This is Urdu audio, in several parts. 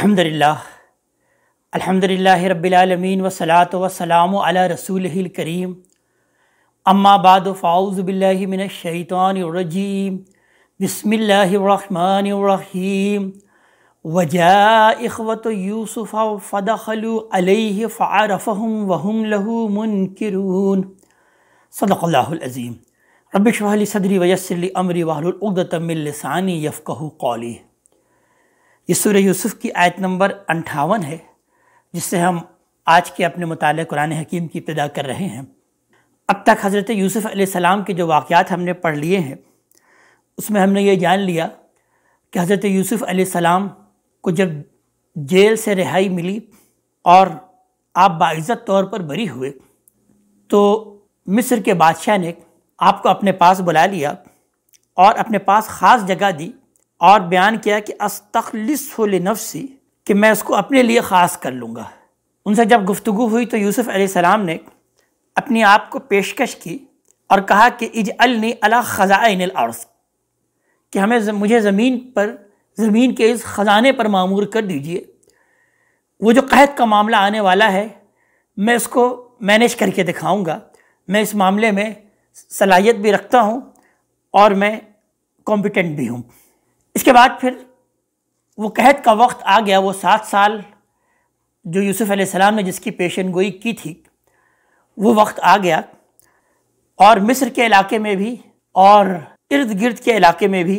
الحمد لله الحمد لله رب العالمين والصلاة والسلام على رسوله الكريم أما بعد فأعوذ بالله من الشيطان الرجيم بسم الله الرحمن الرحيم وجاء إخوة يوسف فدخلوا عليه فعرفهم وهم له منكرون صدق الله العظيم رب اشرح لي صدري ويسر لي أمري واحلل عقدة من لساني يفقهوا قولي یہ سورہ یوسف کی آیت نمبر انٹھاون ہے جس سے ہم آج کے اپنے مطالعہ قرآن حکیم کی ابتدا کر رہے ہیں اب تک حضرت یوسف علیہ السلام کے جو واقعات ہم نے پڑھ لیے ہیں اس میں ہم نے یہ جان لیا کہ حضرت یوسف علیہ السلام کو جب جیل سے رہائی ملی اور آپ باعزت طور پر بری ہوئے تو مصر کے بادشاہ نے آپ کو اپنے پاس بلا لیا اور اپنے پاس خاص جگہ دی اور بیان کیا کہ استخلص ہو لنفسی کہ میں اس کو اپنے لیے خاص کر لوں گا ان سے جب گفتگو ہوئی تو یوسف علیہ السلام نے اپنے آپ کو پیشکش کی اور کہا کہ اجعلنی علی خزائن الارض کہ ہمیں مجھے زمین پر زمین کے اس خزانے پر معمور کر دیجئے وہ جو قحط کا معاملہ آنے والا ہے میں اس کو مینیج کر کے دکھاؤں گا میں اس معاملے میں صلاحیت بھی رکھتا ہوں اور میں کمپیٹنٹ بھی ہوں اس کے بعد پھر وہ قحط کا وقت آ گیا وہ سات سال جو یوسف علیہ السلام نے جس کی پیشن گوئی کی تھی وہ وقت آ گیا اور مصر کے علاقے میں بھی اور ارد گرد کے علاقے میں بھی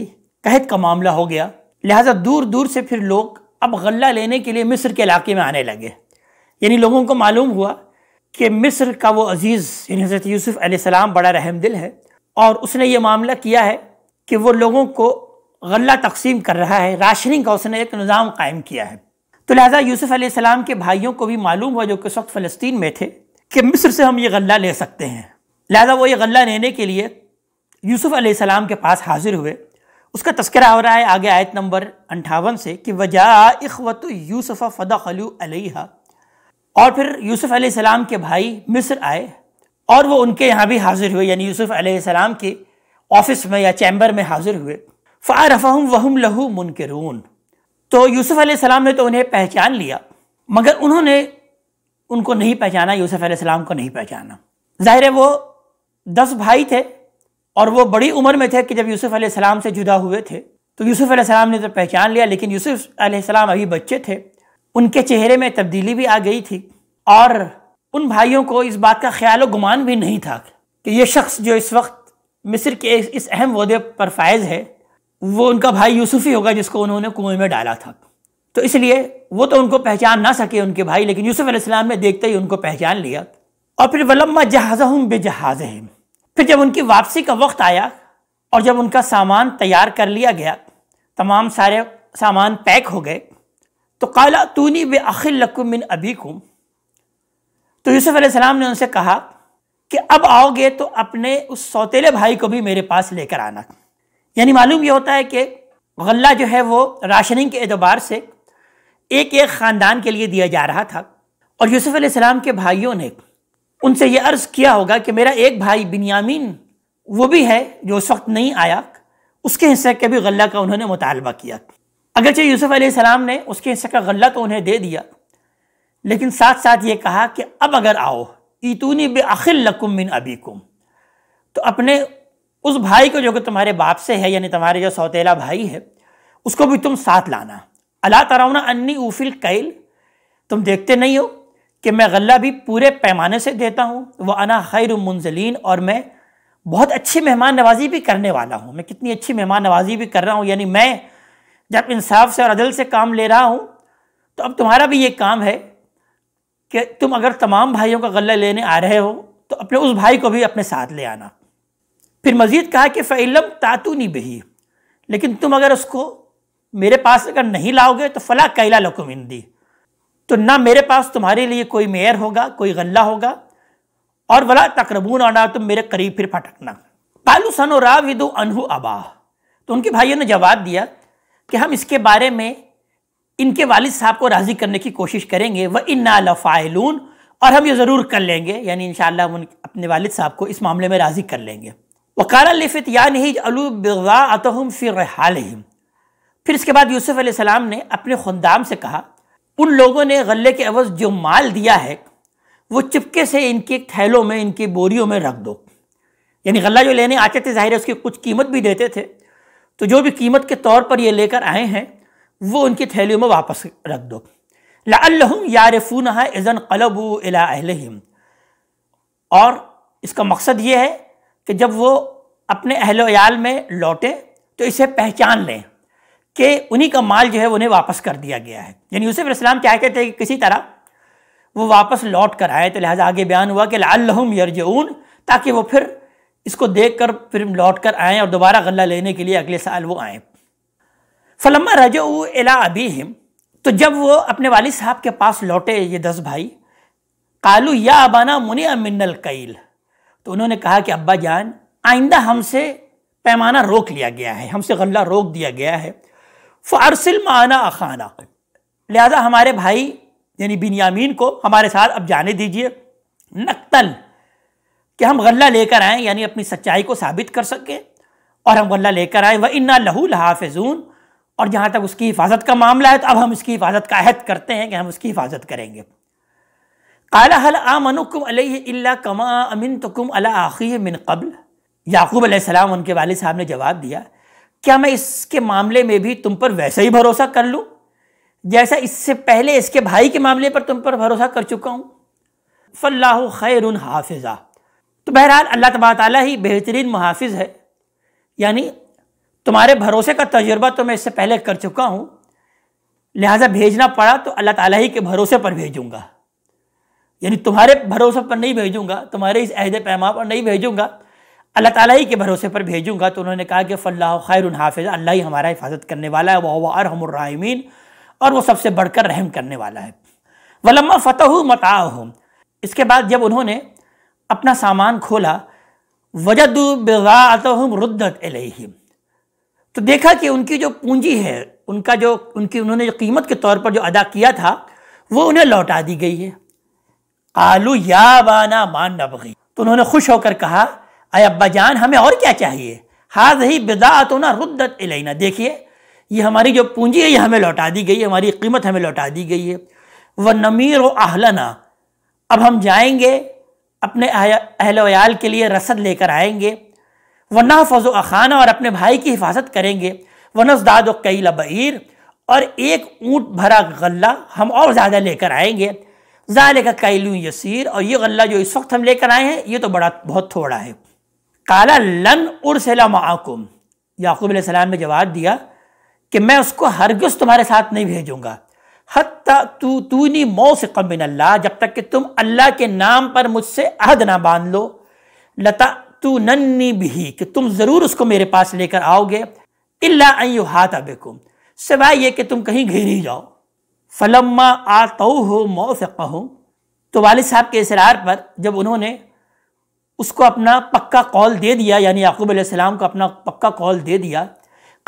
قحط کا معاملہ ہو گیا لہٰذا دور دور سے پھر لوگ اب غلہ لینے کے لیے مصر کے علاقے میں آنے لگے یعنی لوگوں کو معلوم ہوا کہ مصر کا وہ عزیز یعنی حضرت یوسف علیہ السلام بڑا رحم دل ہے اور اس نے یہ معاملہ کیا ہے کہ وہ لوگوں کو غلہ تقسیم کر رہا ہے راشننگ کا اس نے ایک نظام قائم کیا ہے تو لہٰذا یوسف علیہ السلام کے بھائیوں کو بھی معلوم ہوا جو کس وقت فلسطین میں تھے کہ مصر سے ہم یہ غلہ لے سکتے ہیں لہٰذا وہ یہ غلہ لینے کے لیے یوسف علیہ السلام کے پاس حاضر ہوئے اس کا تذکرہ ہو رہا ہے آگے آیت نمبر انٹھاون سے کہ وجا اخوت یوسف فدا خلو علیہ اور پھر یوسف علیہ السلام کے بھائی مصر آئے اور وہ ان کے یہاں بھی حاضر ہوئے یعنی یوسف علیہ السلام کے آفس میں یا چیمبر میں حاضر ہوئے فَعَرَفَهُمْ وَهُمْ لہو منکرون تو یوسف علیہ السلام نے تو انہیں پہچان لیا مگر انہوں نے ان کو نہیں پہچانا یوسف علیہ السلام کو نہیں پہچانا ظاہر ہے وہ دس بھائی تھے اور وہ بڑی عمر میں تھے کہ جب یوسف علیہ السلام سے جدا ہوئے تھے تو یوسف علیہ السلام نے تو پہچان لیا لیکن یوسف علیہ السلام ابھی بچے تھے ان کے چہرے میں تبدیلی بھی آ گئی تھی اور ان بھائیوں کو اس بات کا خیال و گمان بھی نہیں تھا کہ یہ شخص جو اس وقت مصر کے اس اہم عہدے پر فائز ہے وہ ان کا بھائی یوسفی ہوگا جس کو انہوں نے کنویں میں ڈالا تھا تو اس لیے وہ تو ان کو پہچان نہ سکے ان کے بھائی لیکن یوسف علیہ السلام نے دیکھتے ہی ان کو پہچان لیا اور پھر ولما جہاز ہوں بے جہاز پھر جب ان کی واپسی کا وقت آیا اور جب ان کا سامان تیار کر لیا گیا تمام سارے سامان پیک ہو گئے تو کالا تو نہیں ابھی کم تو یوسف علیہ السلام نے ان سے کہا کہ اب آؤ گے تو اپنے اس سوتیلے بھائی کو بھی میرے پاس لے کر آنا یعنی معلوم یہ ہوتا ہے کہ غلہ جو ہے وہ راشننگ کے اعتبار سے ایک ایک خاندان کے لیے دیا جا رہا تھا اور یوسف علیہ السلام کے بھائیوں نے ان سے یہ عرض کیا ہوگا کہ میرا ایک بھائی بنیامین وہ بھی ہے جو اس وقت نہیں آیا اس کے حصے کے بھی غلہ کا انہوں نے مطالبہ کیا اگرچہ یوسف علیہ السلام نے اس کے حصے کا غلہ تو انہیں دے دیا لیکن ساتھ ساتھ یہ کہا کہ اب اگر آؤ ایتونی بے اخل لکم من ابیکم تو اپنے اس بھائی کو جو کہ تمہارے باپ سے ہے یعنی تمہارے جو سوتیلا بھائی ہے اس کو بھی تم ساتھ لانا اللہ تراؤنا انی اوفل قیل تم دیکھتے نہیں ہو کہ میں غلہ بھی پورے پیمانے سے دیتا ہوں وہ انا خیر منزلین اور میں بہت اچھی مہمان نوازی بھی کرنے والا ہوں میں کتنی اچھی مہمان نوازی بھی کر رہا ہوں یعنی میں جب انصاف سے اور عدل سے کام لے رہا ہوں تو اب تمہارا بھی یہ کام ہے کہ تم اگر تمام بھائیوں کا غلہ لینے آ رہے ہو تو اپنے اس بھائی کو بھی اپنے ساتھ لے آنا پھر مزید کہا کہ فعلم تاتونی بہی لیکن تم اگر اس کو میرے پاس اگر نہیں لاؤ گے تو فلاں قیلا اندی تو نہ میرے پاس تمہارے لیے کوئی میئر ہوگا کوئی غلہ ہوگا اور ولا تقربون اور نہ تم میرے قریب پھر پھٹکنا قالو سن و را انہو ابا تو ان کے بھائیوں نے جواب دیا کہ ہم اس کے بارے میں ان کے والد صاحب کو راضی کرنے کی کوشش کریں گے وہ ان لفائلون اور ہم یہ ضرور کر لیں گے یعنی انشاءاللہ ہم اپنے والد صاحب کو اس معاملے میں راضی کر لیں گے وکال الفت یا یعنی نہیں الو بغاۃم فرحم پھر اس کے بعد یوسف علیہ السلام نے اپنے خندام سے کہا ان لوگوں نے غلے کے عوض جو مال دیا ہے وہ چپکے سے ان کے تھیلوں میں ان کی بوریوں میں رکھ دو یعنی غلہ جو لینے آتے تھے ظاہر ہے اس کی کچھ قیمت بھی دیتے تھے تو جو بھی قیمت کے طور پر یہ لے کر آئے ہیں وہ ان کی تھیلیوں میں واپس رکھ دو لحمّ اذن رفونہ ایزن اہلہم اور اس کا مقصد یہ ہے کہ جب وہ اپنے اہل و عیال میں لوٹے تو اسے پہچان لیں کہ انہی کا مال جو ہے انہیں واپس کر دیا گیا ہے یعنی یوسف علیہ السلام چاہتے تھے کہ کسی طرح وہ واپس لوٹ کر آئے تو لہٰذا آگے بیان ہوا کہ لعلہم یرجعون تاکہ وہ پھر اس کو دیکھ کر پھر لوٹ کر آئیں اور دوبارہ غلہ لینے کے لیے اگلے سال وہ آئیں فلما رج او الا تو جب وہ اپنے والد صاحب کے پاس لوٹے یہ دس بھائی قالو یا ابانا منع من القیل تو انہوں نے کہا کہ ابا جان آئندہ ہم سے پیمانہ روک لیا گیا ہے ہم سے غلہ روک دیا گیا ہے فارسل معنیٰ اخانہ لہذا ہمارے بھائی یعنی بنیامین کو ہمارے ساتھ اب جانے دیجئے نقتل کہ ہم غلہ لے کر آئیں یعنی اپنی سچائی کو ثابت کر سکیں اور ہم غلہ لے کر آئیں وہ لَهُ لہو اور جہاں تک اس کی حفاظت کا معاملہ ہے تو اب ہم اس کی حفاظت کا عہد کرتے ہیں کہ ہم اس کی حفاظت کریں گے علیہ اللہ کما کم اللہ آخی من قبل یعقوب علیہ السلام ان کے والد صاحب نے جواب دیا کیا میں اس کے معاملے میں بھی تم پر ویسا ہی بھروسہ کر لوں جیسا اس سے پہلے اس کے بھائی کے معاملے پر تم پر بھروسہ کر چکا ہوں فلاح خیر حافظہ تو بہرحال اللہ تبار تعالیٰ ہی بہترین محافظ ہے یعنی تمہارے بھروسے کا تجربہ تو میں اس سے پہلے کر چکا ہوں لہٰذا بھیجنا پڑا تو اللہ تعالیٰ ہی کے بھروسے پر بھیجوں گا یعنی تمہارے بھروسے پر نہیں بھیجوں گا تمہارے اس عہد پیما پر نہیں بھیجوں گا اللہ تعالیٰ ہی کے بھروسے پر بھیجوں گا تو انہوں نے کہا کہ ف اللہ خیر الحافظ اللہ ہی ہمارا حفاظت کرنے والا ہے وہ ارحم الرحمین اور وہ سب سے بڑھ کر رحم کرنے والا ہے ولما فتح متا اس کے بعد جب انہوں نے اپنا سامان کھولا وجد بغاطم ردت علیہ تو دیکھا کہ ان کی جو پونجی ہے ان کا جو ان کی انہوں نے جو قیمت کے طور پر جو ادا کیا تھا وہ انہیں لوٹا دی گئی ہے آلو یا بانا مان نبغی تو انہوں نے خوش ہو کر کہا اے ابا جان ہمیں اور کیا چاہیے ہاضی بدا ردت علینا دیکھیے یہ ہماری جو پونجی ہے یہ ہمیں لوٹا دی گئی ہے ہماری قیمت ہمیں لوٹا دی گئی ہے وہ نمیر و اہلنا اب ہم جائیں گے اپنے اہل و عیال کے لیے رسد لے کر آئیں گے وہ نا فض و اخانہ اور اپنے بھائی کی حفاظت کریں گے وَنَزْدَادُ و بَعِيرُ اور ایک اونٹ بھرا غلہ ہم اور زیادہ لے کر آئیں گے کا یسیر اور یہ غلہ جو اس وقت ہم لے کر آئے ہیں یہ تو بڑا بہت تھوڑا ہے کالا لن ارسلا معاکم یاقوب علیہ السلام نے جواب دیا کہ میں اس کو ہرگز تمہارے ساتھ نہیں بھیجوں گا تو مو سے قبن اللہ جب تک کہ تم اللہ کے نام پر مجھ سے عہد نہ باندھ لو لتا تو ننی بھی کہ تم ضرور اس کو میرے پاس لے کر آؤ گے اللہ این ہاتھ بےکم سوائے یہ کہ تم کہیں گھیر ہی جاؤ فلما آتو ہو تو والد صاحب کے اصرار پر جب انہوں نے اس کو اپنا پکا قول دے دیا یعنی یعقوب علیہ السلام کو اپنا پکا قول دے دیا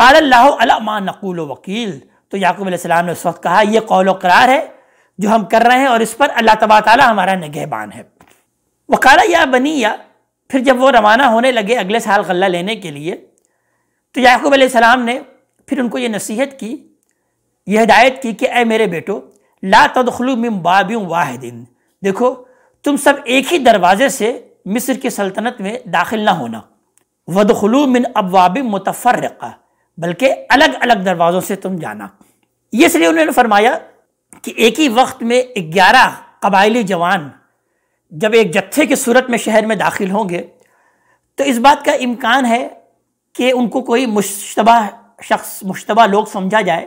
قال اللہ علامہ نقول و وکیل تو یعقوب علیہ السلام نے اس وقت کہا یہ قول و قرار ہے جو ہم کر رہے ہیں اور اس پر اللہ تبا تعالیٰ ہمارا نگہ بان ہے وہ یا بنی یا پھر جب وہ روانہ ہونے لگے اگلے سال غلہ لینے کے لیے تو یعقوب علیہ السلام نے پھر ان کو یہ نصیحت کی یہ ہدایت کی کہ اے میرے بیٹو لا تدخلو من باب واحدین دیکھو تم سب ایک ہی دروازے سے مصر کی سلطنت میں داخل نہ ہونا ودخلو من ابواب متفرقہ بلکہ الگ الگ دروازوں سے تم جانا یہ اس لیے انہوں نے فرمایا کہ ایک ہی وقت میں گیارہ قبائلی جوان جب ایک جتھے کی صورت میں شہر میں داخل ہوں گے تو اس بات کا امکان ہے کہ ان کو کوئی مشتبہ شخص مشتبہ لوگ سمجھا جائے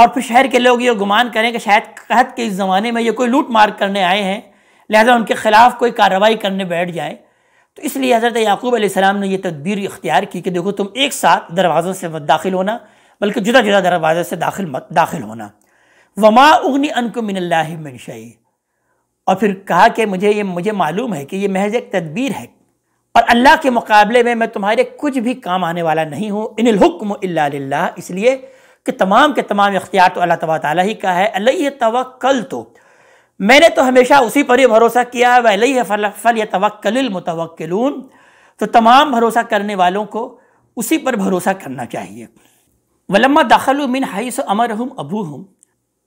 اور پھر شہر کے لوگ یہ گمان کریں کہ شاید قحط کے اس زمانے میں یہ کوئی لوٹ مار کرنے آئے ہیں لہذا ان کے خلاف کوئی کارروائی کرنے بیٹھ جائے تو اس لیے حضرت یعقوب علیہ السلام نے یہ تدبیر اختیار کی کہ دیکھو تم ایک ساتھ دروازوں سے داخل ہونا بلکہ جدا جدا دروازوں سے داخل داخل ہونا وما اگنی انکم اللّہ منشی اور پھر کہا کہ مجھے یہ مجھے معلوم ہے کہ یہ محض ایک تدبیر ہے اور اللہ کے مقابلے میں میں تمہارے کچھ بھی کام آنے والا نہیں ہوں ان الحکم للہ اس لیے کہ تمام کے تمام اختیار تو اللہ تباہ تعالیٰ ہی کا ہے اللہ توقل تو میں نے تو ہمیشہ اسی پر ہی بھروسہ کیا ہے وہ علیہ فل فل تو تو تمام بھروسہ کرنے والوں کو اسی پر بھروسہ کرنا چاہیے ولما داخل من حیث امر ہوں ابو ہوں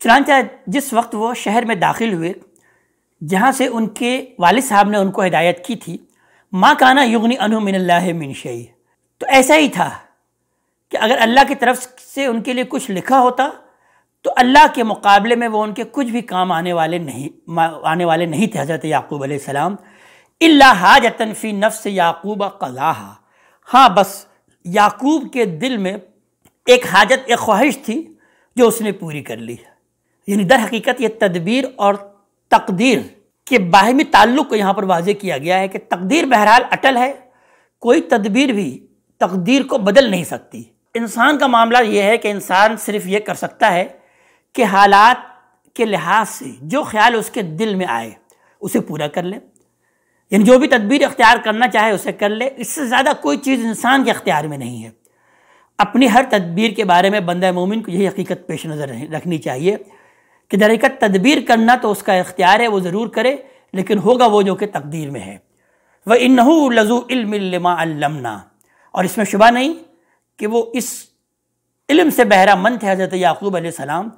چنانچہ جس وقت وہ شہر میں داخل ہوئے جہاں سے ان کے والد صاحب نے ان کو ہدایت کی تھی ماں کانا یغنی انہ من اللہ من شعی تو ایسا ہی تھا کہ اگر اللہ کی طرف سے ان کے لیے کچھ لکھا ہوتا تو اللہ کے مقابلے میں وہ ان کے کچھ بھی کام آنے والے نہیں آنے والے نہیں تھے حضرت یعقوب علیہ السلام اللہ حاج فی نفس یعقوب قضاح ہاں بس یعقوب کے دل میں ایک حاجت ایک خواہش تھی جو اس نے پوری کر لی یعنی در حقیقت یہ تدبیر اور تقدیر کے باہمی تعلق کو یہاں پر واضح کیا گیا ہے کہ تقدیر بہرحال اٹل ہے کوئی تدبیر بھی تقدیر کو بدل نہیں سکتی انسان کا معاملہ یہ ہے کہ انسان صرف یہ کر سکتا ہے کہ حالات کے لحاظ سے جو خیال اس کے دل میں آئے اسے پورا کر لے یعنی جو بھی تدبیر اختیار کرنا چاہے اسے کر لے اس سے زیادہ کوئی چیز انسان کے اختیار میں نہیں ہے اپنی ہر تدبیر کے بارے میں بندہ مومن کو یہی حقیقت پیش نظر رکھنی چاہیے کہ در ایک تدبیر کرنا تو اس کا اختیار ہے وہ ضرور کرے لیکن ہوگا وہ جو کہ تقدیر میں ہے وہ انحو الزو علما علما اور اس میں شبہ نہیں کہ وہ اس علم سے بہرہ مند تھے حضرت یعقوب علیہ السلام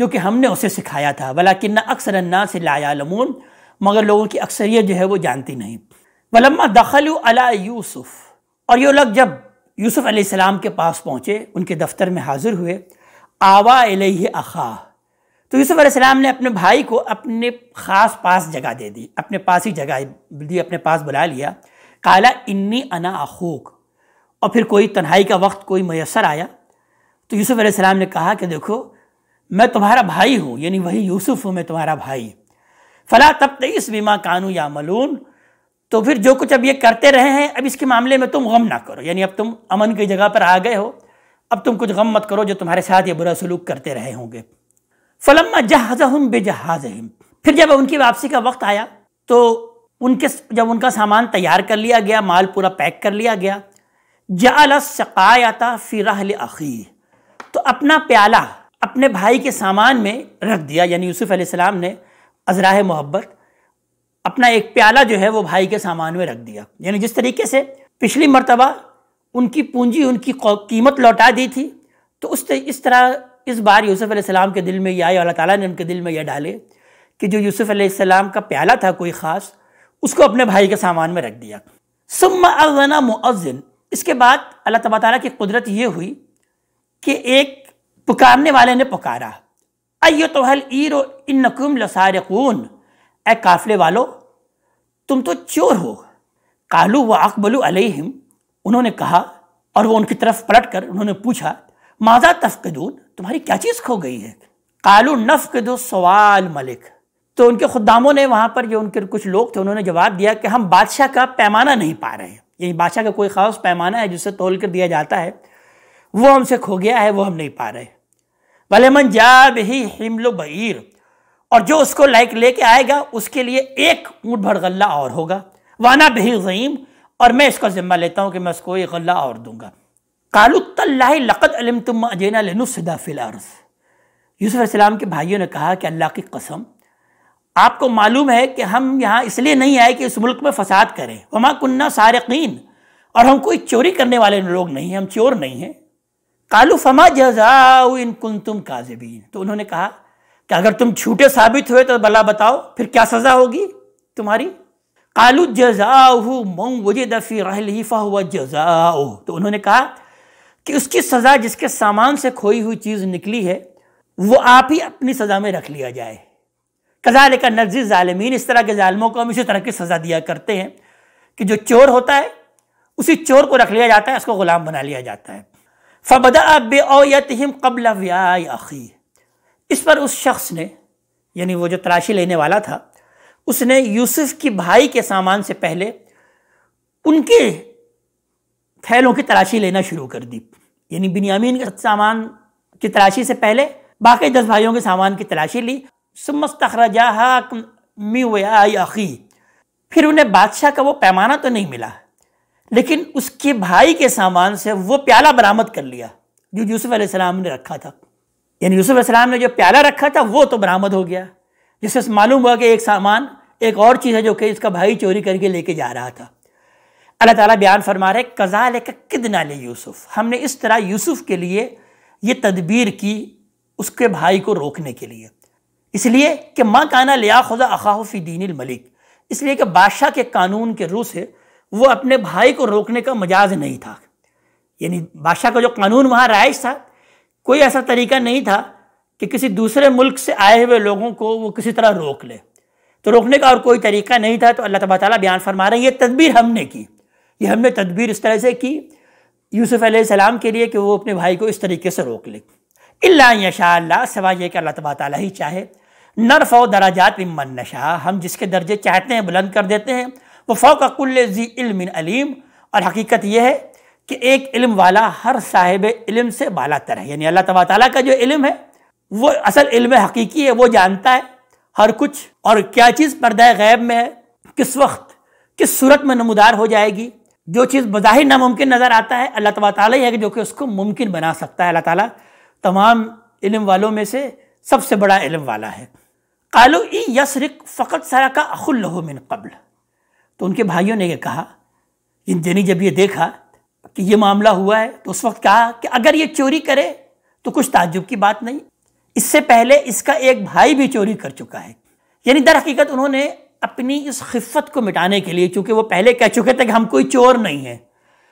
جو کہ ہم نے اسے سکھایا تھا ولیکن اکثر سے لایا لمون مگر لوگوں کی اکثریت جو ہے وہ جانتی نہیں ولما دخل علی یوسف اور یہ لوگ جب یوسف علیہ السلام کے پاس پہنچے ان کے دفتر میں حاضر ہوئے آوا اخا تو یوسف علیہ السلام نے اپنے بھائی کو اپنے خاص پاس جگہ دے دی اپنے پاس ہی جگہ دی اپنے پاس بلا لیا کالا انا اخوک اور پھر کوئی تنہائی کا وقت کوئی میسر آیا تو یوسف علیہ السلام نے کہا کہ دیکھو میں تمہارا بھائی ہوں یعنی وہی یوسف ہوں میں تمہارا بھائی فلا تب تیس بیما کانو یا ملون تو پھر جو کچھ اب یہ کرتے رہے ہیں اب اس کے معاملے میں تم غم نہ کرو یعنی اب تم امن کی جگہ پر آ گئے ہو اب تم کچھ غم مت کرو جو تمہارے ساتھ یہ برا سلوک کرتے رہے ہوں گے فلما جہاز بے جہاز پھر جب ان کی واپسی کا وقت آیا تو ان کے جب ان کا سامان تیار کر لیا گیا مال پورا پیک کر لیا گیا فی رحل اخی تو اپنا پیالہ اپنے بھائی کے سامان میں رکھ دیا یعنی یوسف علیہ السلام نے ازراہ محبت اپنا ایک پیالہ جو ہے وہ بھائی کے سامان میں رکھ دیا یعنی جس طریقے سے پچھلی مرتبہ ان کی پونجی ان کی قیمت لوٹا دی تھی تو اس طرح اس بار یوسف علیہ السلام کے دل میں یہ آئے اللہ تعالیٰ نے ان کے دل میں یہ ڈالے کہ جو یوسف علیہ السلام کا پیالہ تھا کوئی خاص اس کو اپنے بھائی کے سامان میں رکھ دیا سما اغنا معذن اس کے بعد اللہ تبا تعالیٰ کی قدرت یہ ہوئی کہ ایک پکارنے والے نے پکارا اے تو کافلے والو تم تو چور ہو کالو و اقبلو علیہم انہوں نے کہا اور وہ ان کی طرف پلٹ کر انہوں نے پوچھا ماذا تفقدون تمہاری کیا چیز کھو گئی ہے کالو نفقد سوال ملک تو ان کے خداموں نے وہاں پر جو ان کے کچھ لوگ تھے انہوں نے جواب دیا کہ ہم بادشاہ کا پیمانہ نہیں پا رہے ہیں یعنی بادشاہ کا کوئی خاص پیمانہ ہے جسے تول کر دیا جاتا ہے وہ ہم سے کھو گیا ہے وہ ہم نہیں پا رہے بھلے من جا بہی حمل و بعیر اور جو اس کو لائک لے کے آئے گا اس کے لیے ایک اونٹ بھر غلہ اور ہوگا وانا بہی غیم اور میں اس کا ذمہ لیتا ہوں کہ میں اس کو ایک غلہ اور دوں گا کالت اللہ لقت علم تم اجینا لنسدا فی الارض یوسف علیہ السلام کے بھائیوں نے کہا کہ اللہ کی قسم آپ کو معلوم ہے کہ ہم یہاں اس لیے نہیں آئے کہ اس ملک میں فساد کریں وما کنہ سارقین اور ہم کوئی چوری کرنے والے لوگ نہیں ہیں ہم چور نہیں ہیں کالو فما جزا ان کن تم تو انہوں نے کہا کہ اگر تم جھوٹے ثابت ہوئے تو بلا بتاؤ پھر کیا سزا ہوگی تمہاری کالو جز مونگ وجے دفی رہ جزا تو انہوں نے کہا کہ اس کی سزا جس کے سامان سے کھوئی ہوئی چیز نکلی ہے وہ آپ ہی اپنی سزا میں رکھ لیا جائے کا نرزی ظالمین اس طرح کے ظالموں کو ہم اسی طرح کی سزا دیا کرتے ہیں کہ جو چور ہوتا ہے اسی چور کو رکھ لیا جاتا ہے اس کو غلام بنا لیا جاتا ہے فبدہ اب قبل یتہ قبل اس پر اس شخص نے یعنی وہ جو تراشی لینے والا تھا اس نے یوسف کی بھائی کے سامان سے پہلے ان کے تھیلوں کی تراشی لینا شروع کر دی یعنی بنیامین کے سامان کی تراشی سے پہلے باقی دس بھائیوں کے سامان کی تلاشی لی سمستخرجاہا تخرجا ہاک می پھر انہیں بادشاہ کا وہ پیمانہ تو نہیں ملا لیکن اس کے بھائی کے سامان سے وہ پیالہ برآمد کر لیا جو یوسف علیہ السلام نے رکھا تھا یعنی یوسف علیہ السلام نے جو پیالہ رکھا تھا وہ تو برامت ہو گیا جس سے معلوم ہوا کہ ایک سامان ایک اور چیز ہے جو کہ اس کا بھائی چوری کر کے لے کے جا رہا تھا اللہ تعالیٰ بیان فرما رہے لے کا کدنا لے یوسف ہم نے اس طرح یوسف کے لیے یہ تدبیر کی اس کے بھائی کو روکنے کے لیے اس لیے کہ ماں کانا لیا خدا فی دین الملک اس لیے کہ بادشاہ کے قانون کے روح سے وہ اپنے بھائی کو روکنے کا مجاز نہیں تھا یعنی بادشاہ کا جو قانون وہاں رائج تھا کوئی ایسا طریقہ نہیں تھا کہ کسی دوسرے ملک سے آئے ہوئے لوگوں کو وہ کسی طرح روک لے تو روکنے کا اور کوئی طریقہ نہیں تھا تو اللہ تعالیٰ بیان فرما رہے ہیں یہ تدبیر ہم نے کی یہ ہم نے تدبیر اس طرح سے کی یوسف علیہ السلام کے لیے کہ وہ اپنے بھائی کو اس طریقے سے روک لے اللہ یشاء اللہ سوائے یہ کہ اللہ تبا تعالیٰ ہی چاہے نرف و دراجات ممن نشا ہم جس کے درجے چاہتے ہیں بلند کر دیتے ہیں وہ فوق کل ذی علم علیم اور حقیقت یہ ہے کہ ایک علم والا ہر صاحب علم سے بالا تر ہے یعنی اللہ تعالیٰ کا جو علم ہے وہ اصل علم حقیقی ہے وہ جانتا ہے ہر کچھ اور کیا چیز پردہ غیب میں ہے کس وقت کس صورت میں نمودار ہو جائے گی جو چیز بظاہر ناممکن نظر آتا ہے اللہ تباہ تعالیٰ ہی ہے جو کہ اس کو ممکن بنا سکتا ہے اللہ تعالیٰ تمام علم والوں میں سے سب سے بڑا علم والا ہے کالو ای یسرق فقط سرا کا لہو من قبل تو ان کے بھائیوں نے یہ کہا دینی جب یہ دیکھا کہ یہ معاملہ ہوا ہے تو اس وقت کہا کہ اگر یہ چوری کرے تو کچھ تعجب کی بات نہیں اس سے پہلے اس کا ایک بھائی بھی چوری کر چکا ہے یعنی در حقیقت انہوں نے اپنی اس خفت کو مٹانے کے لیے چونکہ وہ پہلے کہہ چکے تھے کہ ہم کوئی چور نہیں ہیں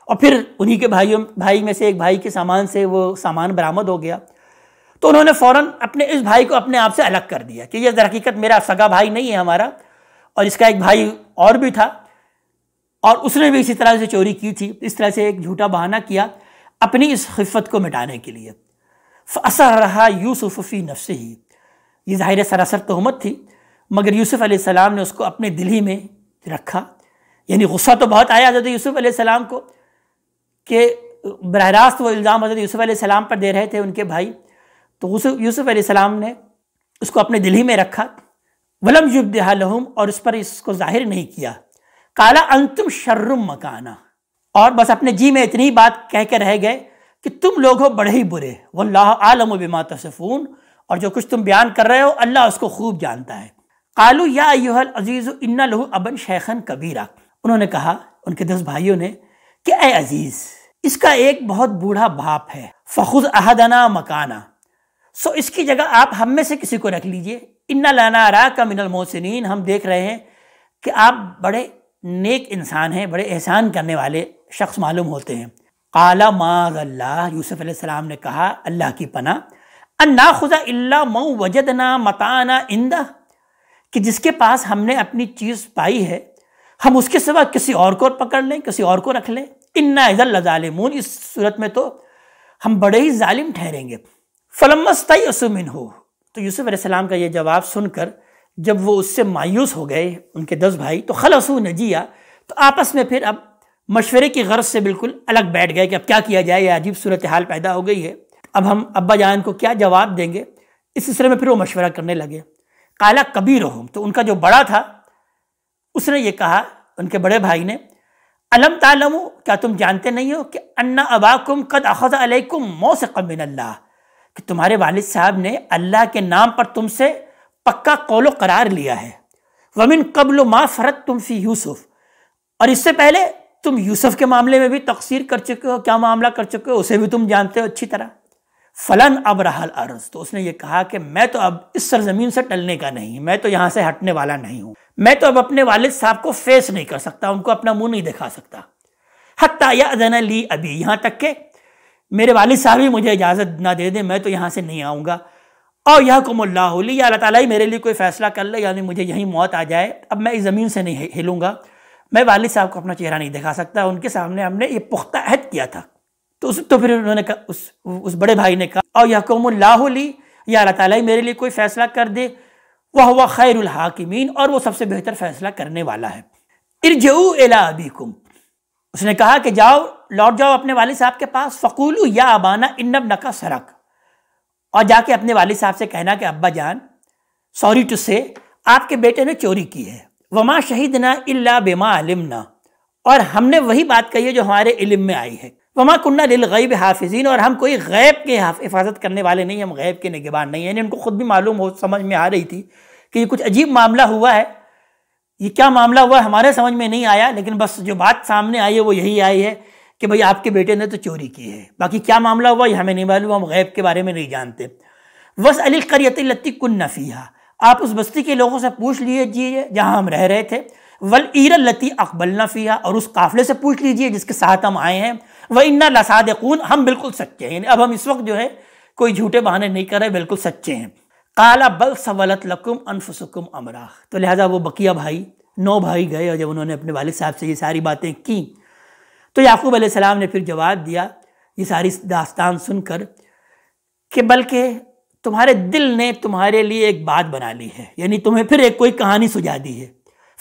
اور پھر انہی کے بھائیوں بھائی میں سے ایک بھائی کے سامان سے وہ سامان برآمد ہو گیا تو انہوں نے فوراً اپنے اس بھائی کو اپنے آپ سے الگ کر دیا کہ یہ حقیقت میرا سگا بھائی نہیں ہے ہمارا اور اس کا ایک بھائی اور بھی تھا اور اس نے بھی اسی طرح سے چوری کی تھی اس طرح سے ایک جھوٹا بہانہ کیا اپنی اس خفت کو مٹانے کے لیے فسر رہا یوسف فی نفس ہی یہ ظاہر سراسر تہمت تھی مگر یوسف علیہ السلام نے اس کو اپنے دل ہی میں رکھا یعنی غصہ تو بہت آیا حضرت یوسف علیہ السلام کو کہ براہ راست وہ الزام حضرت یوسف علیہ السلام پر دے رہے تھے ان کے بھائی تو یوسف علیہ السلام نے اس کو اپنے دل ہی میں رکھا ولم یو لہم اور اس پر اس کو ظاہر نہیں کیا کالا انتم شرم مکانہ اور بس اپنے جی میں اتنی بات کہہ کے رہ گئے کہ تم لوگ ہو بڑے ہی برے وہ اللہ عالم و بما تصفون اور جو کچھ تم بیان کر رہے ہو اللہ اس کو خوب جانتا ہے کالو ایوہ العزیز ان لہو ابن شیخن کبیرہ انہوں نے کہا ان کے دس بھائیوں نے کہ اے عزیز اس کا ایک بہت بوڑھا باپ ہے فخذ احدنا مکانہ سو اس کی جگہ آپ ہم میں سے کسی کو رکھ لیجئے ان لانا را کا من المحسنین ہم دیکھ رہے ہیں کہ آپ بڑے نیک انسان ہیں بڑے احسان کرنے والے شخص معلوم ہوتے ہیں عالم آ اللہ یوسف علیہ السلام نے کہا اللہ کی پناہ انا خزا اللہ مئو وجدنا نہ متانا اندہ کہ جس کے پاس ہم نے اپنی چیز پائی ہے ہم اس کے سوا کسی اور کو پکڑ لیں کسی اور کو رکھ لیں اللہ ظالمون اس صورت میں تو ہم بڑے ہی ظالم ٹھہریں گے فلمستن ہو تو یوسف علیہ السلام کا یہ جواب سن کر جب وہ اس سے مایوس ہو گئے ان کے دس بھائی تو خلصو نجیا تو آپس میں پھر اب مشورے کی غرض سے بالکل الگ بیٹھ گئے کہ اب کیا کیا جائے یہ عجیب صورتحال پیدا ہو گئی ہے اب ہم ابا جان کو کیا جواب دیں گے اس سلسلے میں پھر وہ مشورہ کرنے لگے کالا ہوں تو ان کا جو بڑا تھا اس نے یہ کہا ان کے بڑے بھائی نے علم تعلم کیا تم جانتے نہیں ہو کہ انا ابا کم اخذ علیکم کم موسم اللہ کہ تمہارے والد صاحب نے اللہ کے نام پر تم سے پکا قول و قرار لیا ہے ومن قبل ما فرت تم فی یوسف اور اس سے پہلے تم یوسف کے معاملے میں بھی تقسیر کر چکے ہو کیا معاملہ کر چکے ہو اسے بھی تم جانتے ہو اچھی طرح فلان اب رحل عرض تو اس نے یہ کہا کہ میں تو اب اس سرزمین سے ٹلنے کا نہیں میں تو یہاں سے ہٹنے والا نہیں ہوں میں تو اب اپنے والد صاحب کو فیس نہیں کر سکتا ان کو اپنا منہ نہیں دکھا سکتا حتیٰ یا ادن لی ابھی یہاں تک کہ میرے والد صاحب ہی مجھے اجازت نہ دے دیں میں تو یہاں سے نہیں آؤں گا اور یا کم اللہ علی یا اللہ تعالیٰ میرے لیے کوئی فیصلہ کر لے یعنی مجھے یہیں موت آ جائے اب میں اس زمین سے نہیں ہلوں گا میں والد صاحب کو اپنا چہرہ نہیں دکھا سکتا ان کے سامنے ہم نے یہ پختہ عہد کیا تھا تو اس تو پھر انہوں نے کہا اس اس بڑے بھائی نے کہا اور یا قوم اللہ علی یا اللہ تعالیٰ میرے لیے کوئی فیصلہ کر دے وہ ہوا خیر الحاکمین اور وہ سب سے بہتر فیصلہ کرنے والا ہے ارجعو الی ابیکم اس نے کہا کہ جاؤ لوٹ جاؤ اپنے والد صاحب کے پاس فقولو یا ابانا انب نکا سرک اور جا کے اپنے والد صاحب سے کہنا کہ ابا جان سوری ٹو سے آپ کے بیٹے نے چوری کی ہے وما شہید نہ اللہ بیما علم اور ہم نے وہی بات کہی ہے جو ہمارے علم میں آئی ہے وما کنہ للغیب حافظین اور ہم کوئی غیب کے حفاظت کرنے والے نہیں ہم غیب کے نگبان نہیں ہیں یعنی ان کو خود بھی معلوم ہو سمجھ میں آ رہی تھی کہ یہ کچھ عجیب معاملہ ہوا ہے یہ کیا معاملہ ہوا ہے ہمارے سمجھ میں نہیں آیا لیکن بس جو بات سامنے آئی ہے وہ یہی آئی ہے کہ بھئی آپ کے بیٹے نے تو چوری کی ہے باقی کیا معاملہ ہوا یہ ہمیں نہیں معلوم غیب کے بارے میں نہیں جانتے علی قریت لتی کن نفیہ آپ اس بستی کے لوگوں سے پوچھ لیجیے جی، جہاں ہم رہ رہے تھے ول ایرتی اقبال نفیہ اور اس قافلے سے پوچھ لیجیے جس کے ساتھ ہم آئے ہیں وہ انا لساد ہم بالکل سچے ہیں یعنی اب ہم اس وقت جو ہے کوئی جھوٹے بہانے نہیں کر رہے بالکل سچے ہیں کالا بل سولت لکم انفسکم امرا تو لہٰذا وہ بقیہ بھائی نو بھائی گئے اور جب انہوں نے اپنے والد صاحب سے یہ ساری باتیں کیں تو یعقوب علیہ السلام نے پھر جواب دیا یہ ساری داستان سن کر کہ بلکہ تمہارے دل نے تمہارے لیے ایک بات بنا لی ہے یعنی تمہیں پھر ایک کوئی کہانی سجا دی ہے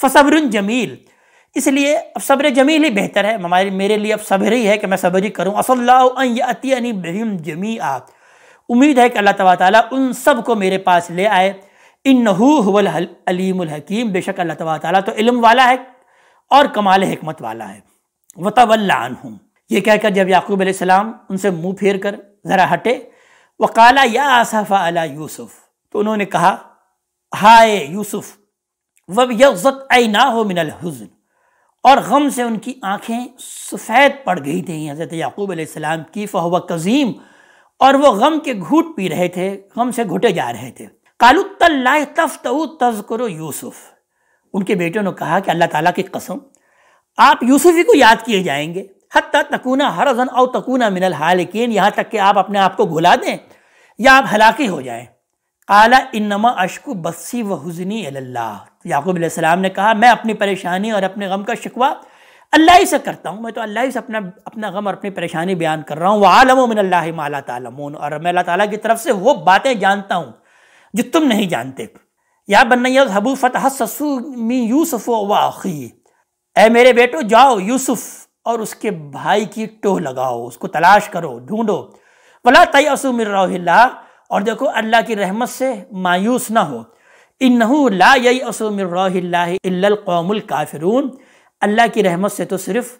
فصبر جمیل اس لیے اب صبر جمیل ہی بہتر ہے میرے لیے اب صبر ہی ہے کہ میں صبر ہی کروں اصل اللہ بہم امید ہے کہ اللہ تبالیٰ تعالیٰ ان سب کو میرے پاس لے آئے انہو العلیم الحکیم بے شک اللہ تباہ تعالیٰ تو علم والا ہے اور کمال حکمت والا ہے و اللہ یہ یہ کر جب یعقوب علیہ السلام ان سے منہ پھیر کر ذرا ہٹے وقالا یا انہوں نے کہا ہائے یوسف من الحزن اور غم سے ان کی آنکھیں سفید پڑ گئی تھیں حضرت یعقوب علیہ السلام کی فہو قزیم اور وہ غم کے گھوٹ پی رہے تھے غم سے گھٹے جا رہے تھے کالت اللہ تفت تذکر یوسف ان کے بیٹوں نے کہا کہ اللہ تعالیٰ کی قسم آپ یوسفی کو یاد کیے جائیں گے حتیٰ تکونہ حرزن او تکونہ من الحالکین یہاں تک کہ آپ اپنے آپ کو گھلا دیں یا آپ ہلاکی ہو جائیں کالا انما اشکو بسی و حزنی اللہ یعقوب علیہ السلام نے کہا میں اپنی پریشانی اور اپنے غم کا شکوہ اللہ ہی سے کرتا ہوں میں تو اللہ ہی سے اپنا اپنا غم اور اپنی پریشانی بیان کر رہا ہوں وہ عالم و من اللہ مالا تعالم اور میں اللہ تعالیٰ کی طرف سے وہ باتیں جانتا ہوں جو تم نہیں جانتے یا حبو فتح می یوسف و آخی اے میرے بیٹو جاؤ یوسف اور اس کے بھائی کی ٹوہ لگاؤ اس کو تلاش کرو ڈھونڈو بلا تئی اس مر اور دیکھو اللہ کی رحمت سے مایوس نہ ہو انہوں اللہ قوم الکافرون اللہ کی رحمت سے تو صرف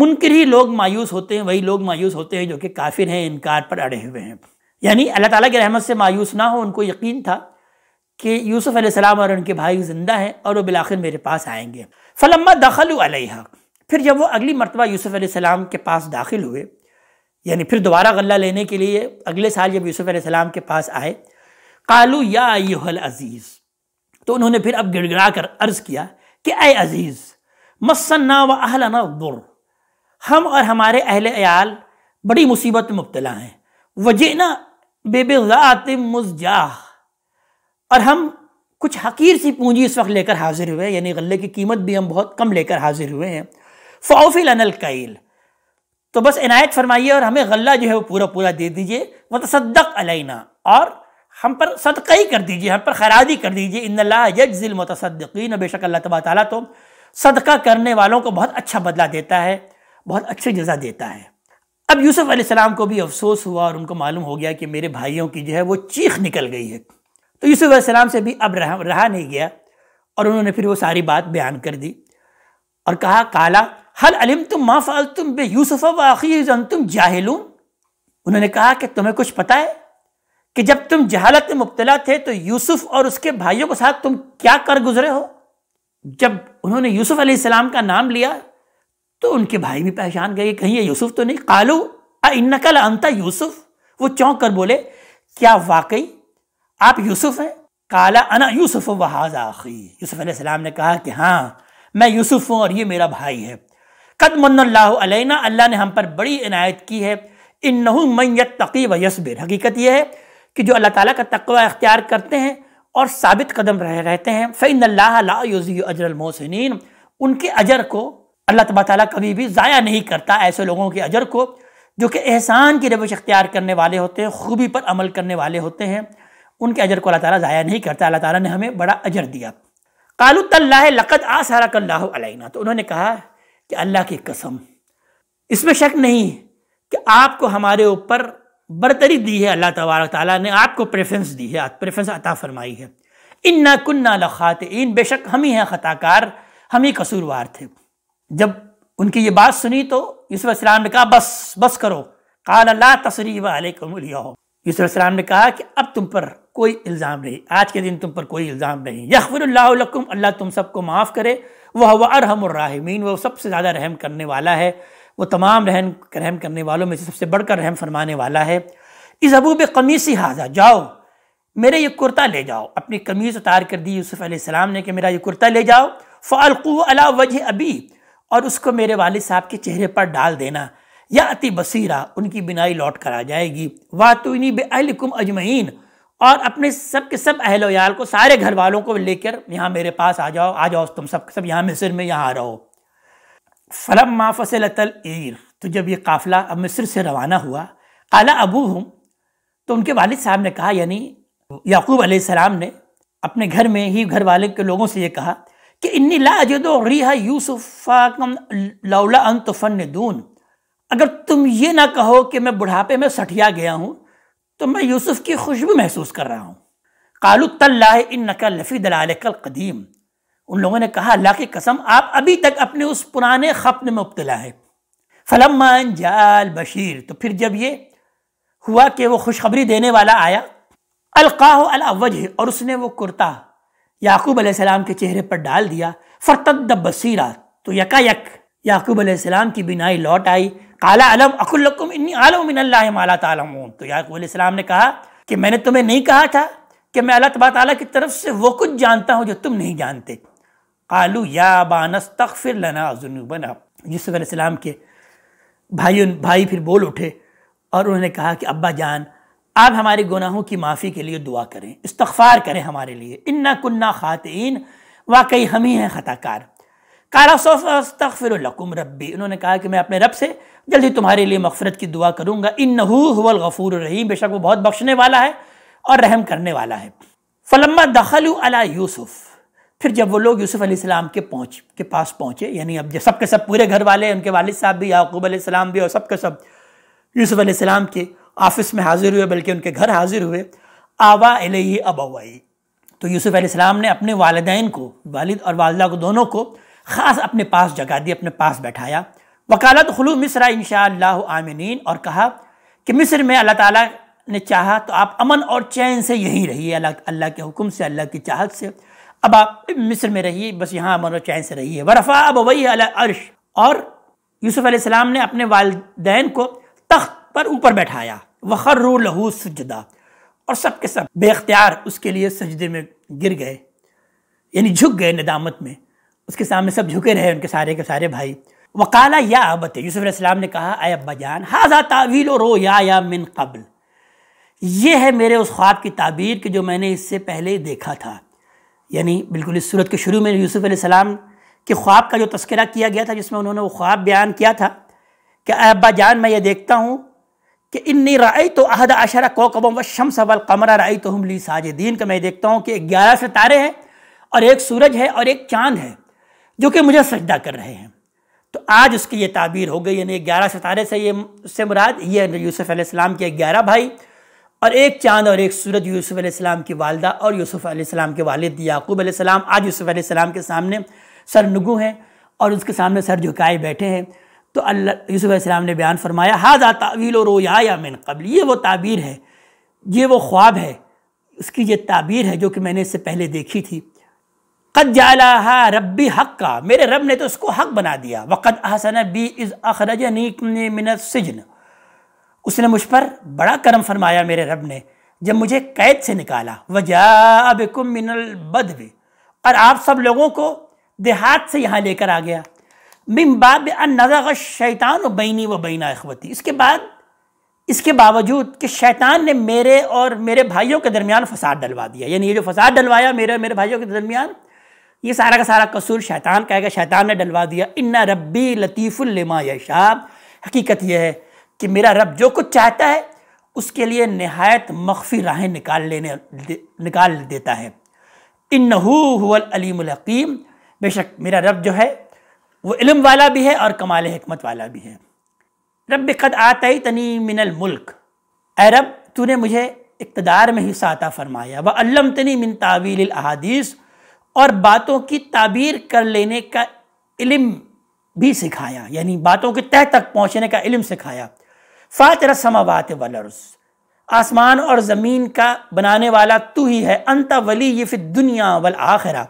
منکر ہی لوگ مایوس ہوتے ہیں وہی لوگ مایوس ہوتے ہیں جو کہ کافر ہیں انکار پر اڑے ہوئے ہیں یعنی اللہ تعالیٰ کی رحمت سے مایوس نہ ہو ان کو یقین تھا کہ یوسف علیہ السلام اور ان کے بھائی زندہ ہیں اور وہ بالآخر میرے پاس آئیں گے فلما دخل علیہ پھر جب وہ اگلی مرتبہ یوسف علیہ السلام کے پاس داخل ہوئے یعنی پھر دوبارہ غلہ لینے کے لیے اگلے سال جب یوسف علیہ السلام کے پاس آئے ایوہ العزیز تو انہوں نے پھر اب گڑ گڑا کر عرض کیا کہ اے عزیز مسنا و اہلنا بر ہم اور ہمارے اہل عیال بڑی مصیبت میں مبتلا ہیں وجینا بے بے مزجاہ اور ہم کچھ حقیر سی پونجی اس وقت لے کر حاضر ہوئے یعنی غلے کی قیمت بھی ہم بہت کم لے کر حاضر ہوئے ہیں لن القیل تو بس عنایت فرمائیے اور ہمیں غلہ جو ہے وہ پورا پورا دے دیجئے متصدق علینا اور ہم پر صدقی کر دیجئے ہم پر خیرادی کر دیجئے ان اللہ یجزل المتصدقین بے شک اللہ تبا تعالیٰ تو صدقہ کرنے والوں کو بہت اچھا بدلہ دیتا ہے بہت اچھے جزا دیتا ہے اب یوسف علیہ السلام کو بھی افسوس ہوا اور ان کو معلوم ہو گیا کہ میرے بھائیوں کی جو ہے وہ چیخ نکل گئی ہے تو یوسف علیہ السلام سے بھی اب رہا نہیں گیا اور انہوں نے پھر وہ ساری بات بیان کر دی اور کہا کالا حل علم تم ما فعلتم بے یوسف و آخی تم جاہلون انہوں نے کہا کہ تمہیں کچھ پتہ ہے کہ جب تم جہالت میں مبتلا تھے تو یوسف اور اس کے بھائیوں کے ساتھ تم کیا کر گزرے ہو جب انہوں نے یوسف علیہ السلام کا نام لیا تو ان کے بھائی بھی پہچان گئے کہیں یہ یوسف تو نہیں کالو انکل انتا یوسف وہ چونک کر بولے کیا واقعی آپ یوسف ہیں کالا انا یوسف و آخی یوسف علیہ السلام نے کہا کہ ہاں میں یوسف ہوں اور یہ میرا بھائی ہے قد من اللہ علینا اللہ نے ہم پر بڑی عنایت کی ہے من یتقی و یصبر حقیقت یہ ہے کہ جو اللہ تعالیٰ کا تقوی اختیار کرتے ہیں اور ثابت قدم رہتے ہیں فعین اللہ لا یوزی اجر المحسنین ان کے اجر کو اللہ تبا تعالیٰ کبھی بھی ضائع نہیں کرتا ایسے لوگوں کے اجر کو جو کہ احسان کی ربش اختیار کرنے والے ہوتے ہیں خوبی پر عمل کرنے والے ہوتے ہیں ان کے اجر کو اللہ تعالیٰ ضائع نہیں کرتا اللہ تعالیٰ نے ہمیں بڑا اجر دیا کال لقد آ سارا کر علینا تو انہوں نے کہا کہ اللہ کی قسم اس میں شک نہیں کہ آپ کو ہمارے اوپر برتری دی ہے اللہ تبارک تعالیٰ نے آپ کو پریفرنس دی ہے پریفرنس عطا فرمائی ہے ان نہ کن نہ لخاتعین بے شک ہم ہی ہیں خطا کار ہم ہی قصوروار تھے جب ان کی یہ بات سنی تو یوسف السلام نے کہا بس بس کرو قال اللہ تصریب علیکم الیوم یوسف السلام نے کہا کہ اب تم پر کوئی الزام نہیں آج کے دن تم پر کوئی الزام نہیں یغفر اللہ لکم اللہ تم سب کو معاف کرے وہ ارحم الراحمین وہ سب سے زیادہ رحم کرنے والا ہے وہ تمام رحم رحم کرنے والوں میں سے سب سے بڑھ کر رحم فرمانے والا ہے اس ابو بے قمیصی حاضہ جاؤ میرے یہ کرتا لے جاؤ اپنی قمیض اتار کر دی یوسف علیہ السلام نے کہ میرا یہ کرتا لے جاؤ فعالقو علاء وجہ ابی اور اس کو میرے والد صاحب کے چہرے پر ڈال دینا یا اتی بصیرہ ان کی بنائی لوٹ کر آ جائے گی بے بہلکم اجمعین اور اپنے سب کے سب اہل ویال کو سارے گھر والوں کو لے کر یہاں میرے پاس آ جاؤ آ جاؤ تم سب سب یہاں مصر میں یہاں آ رہو فلم ما فصل العیر تو جب یہ قافلہ اب مصر سے روانہ ہوا قالا ابو ہوں تو ان کے والد صاحب نے کہا یعنی یعقوب علیہ السلام نے اپنے گھر میں ہی گھر والے کے لوگوں سے یہ کہا کہ انی لا و ریح یوسف لولا ان فن دون اگر تم یہ نہ کہو کہ میں بڑھاپے میں سٹھیا گیا ہوں تو میں یوسف کی خوشبو محسوس کر رہا ہوں قالو طلّہ ان نقل لفی دلال قدیم ان لوگوں نے کہا اللہ کی قسم آپ ابھی تک اپنے اس پرانے خپن میں مبتلا ہے فلم جال بشیر تو پھر جب یہ ہوا کہ وہ خوشخبری دینے والا آیا القاہ الاوجہ اور اس نے وہ کرتا یعقوب علیہ السلام کے چہرے پر ڈال دیا فرتد بصیرہ تو یکا یک یعقوب علیہ السلام کی بینائی لوٹ آئی کالا علم اخم انی عالم من اللہ مالا تعالیٰ تو یعقوب علیہ السلام نے کہا کہ میں نے تمہیں نہیں کہا تھا کہ میں اللہ تبا تعالیٰ کی طرف سے وہ کچھ جانتا ہوں جو تم نہیں جانتے قالو یا لنا ذنوبنا یوسف علیہ السلام کے بھائی بھائی پھر بول اٹھے اور انہوں نے کہا کہ ابا جان آپ ہمارے گناہوں کی معافی کے لیے دعا کریں استغفار کریں ہمارے لیے انا کننا خاتعین واقعی ہم ہی ہیں خطا کار کالا صوف استغفر تخفر القم ربی انہوں نے کہا کہ میں اپنے رب سے جلد ہی تمہارے لیے مغفرت کی دعا کروں گا الغفور الرحیم بے شک وہ بہت بخشنے والا ہے اور رحم کرنے والا ہے فلما دخلوا علی یوسف پھر جب وہ لوگ یوسف علیہ السلام کے پہنچ کے پاس پہنچے یعنی اب جب سب کے سب پورے گھر والے ان کے والد صاحب بھی یعقوب علیہ السلام بھی اور سب کے سب یوسف علیہ السلام کے آفس میں حاضر ہوئے بلکہ ان کے گھر حاضر ہوئے آوا علیہ ابوائی تو یوسف علیہ السلام نے اپنے والدین کو والد اور والدہ کو دونوں کو خاص اپنے پاس جگہ دی اپنے پاس بیٹھایا وکالت خلو مصر ان شاء اللہ عامنین اور کہا کہ مصر میں اللہ تعالیٰ نے چاہا تو آپ امن اور چین سے یہیں رہیے اللہ اللہ کے حکم سے اللہ کی چاہت سے اب آپ مصر میں رہیے بس یہاں چین سے رہیے ورفا اب عرش اور یوسف علیہ السلام نے اپنے والدین کو تخت پر اوپر بیٹھایا وخر لہو سجدہ اور سب کے سب بے اختیار اس کے لیے سجدے میں گر گئے یعنی جھک گئے ندامت میں اس کے سامنے سب جھکے رہے ان کے سارے کے سارے بھائی وقالا یا ابت یوسف علیہ السلام نے کہا اے ابا جان تعویل و رو یا یا من قبل یہ ہے میرے اس خواب کی تعبیر کہ جو میں نے اس سے پہلے دیکھا تھا یعنی بالکل اس صورت کے شروع میں یوسف علیہ السلام کے خواب کا جو تذکرہ کیا گیا تھا جس میں انہوں نے وہ خواب بیان کیا تھا کہ اے ابا جان میں یہ دیکھتا ہوں کہ انی رائے تو عہدہ و شمس اول قمرہ رائی تو ہم لی ساجدین کا میں دیکھتا ہوں کہ گیارہ ستارے ہیں اور ایک سورج ہے اور ایک چاند ہے جو کہ مجھے سجدہ کر رہے ہیں تو آج اس کی یہ تعبیر ہو گئی یعنی گیارہ ستارے سے یہ اس سے مراد یہ یوسف علیہ السلام کے گیارہ بھائی اور ایک چاند اور ایک سورج یوسف علیہ السلام کی والدہ اور یوسف علیہ السلام کے والد یعقوب علیہ السلام آج یوسف علیہ السلام کے سامنے سر نگو ہیں اور اس کے سامنے سر جھکائے بیٹھے ہیں تو اللہ یوسف علیہ السلام نے بیان فرمایا ہاضا تعویل و رو یا من قبل یہ وہ تعبیر ہے یہ وہ خواب ہے اس کی یہ تعبیر ہے جو کہ میں نے اس سے پہلے دیکھی تھی قد ہا ربی حق کا میرے رب نے تو اس کو حق بنا دیا وقد احسن بی از السجن اس نے مجھ پر بڑا کرم فرمایا میرے رب نے جب مجھے قید سے نکالا وجہ من البد اور آپ سب لوگوں کو دیہات سے یہاں لے کر آ گیا باب ان شیطان و بینی و بینا اخوتی اس کے بعد اس کے باوجود کہ شیطان نے میرے اور میرے بھائیوں کے درمیان فساد ڈلوا دیا یعنی یہ جو فساد ڈلوایا میرے اور میرے بھائیوں کے درمیان یہ سارا کا سارا قصور شیطان کہے گا شیطان نے ڈلوا دیا ان ربی لطیف الما شعب حقیقت یہ ہے کہ میرا رب جو کچھ چاہتا ہے اس کے لیے نہایت مخفی راہیں نکال لینے نکال دیتا ہے انہو العلیم الحقیم بے شک میرا رب جو ہے وہ علم والا بھی ہے اور کمال حکمت والا بھی ہے رب قد تنی من الملک اے رب تو نے مجھے اقتدار میں ہی عطا فرمایا وہ علم من تعویل الحادیث اور باتوں کی تعبیر کر لینے کا علم بھی سکھایا یعنی باتوں کے تہ تک پہنچنے کا علم سکھایا فاتر سماوات والارض آسمان اور زمین کا بنانے والا تو ہی ہے انت ولی یہ فی دنیا والآخرہ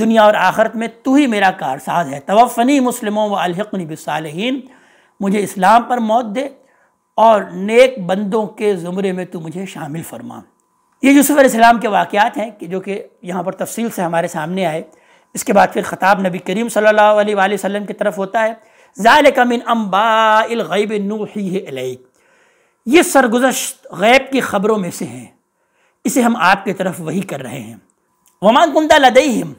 دنیا اور آخرت میں تو ہی میرا کارساز ہے توفنی مسلموں و الحقنی صحیح مجھے اسلام پر موت دے اور نیک بندوں کے زمرے میں تو مجھے شامل فرما یہ یوسف علیہ السلام کے واقعات ہیں کہ جو کہ یہاں پر تفصیل سے ہمارے سامنے آئے اس کے بعد پھر خطاب نبی کریم صلی اللہ علیہ وآلہ وسلم کی طرف ہوتا ہے ذالک من انباء الغیب نوحیہ ہی یہ سرگزشت غیب کی خبروں میں سے ہیں اسے ہم آپ کے طرف وہی کر رہے ہیں ومان کندہ لدیہم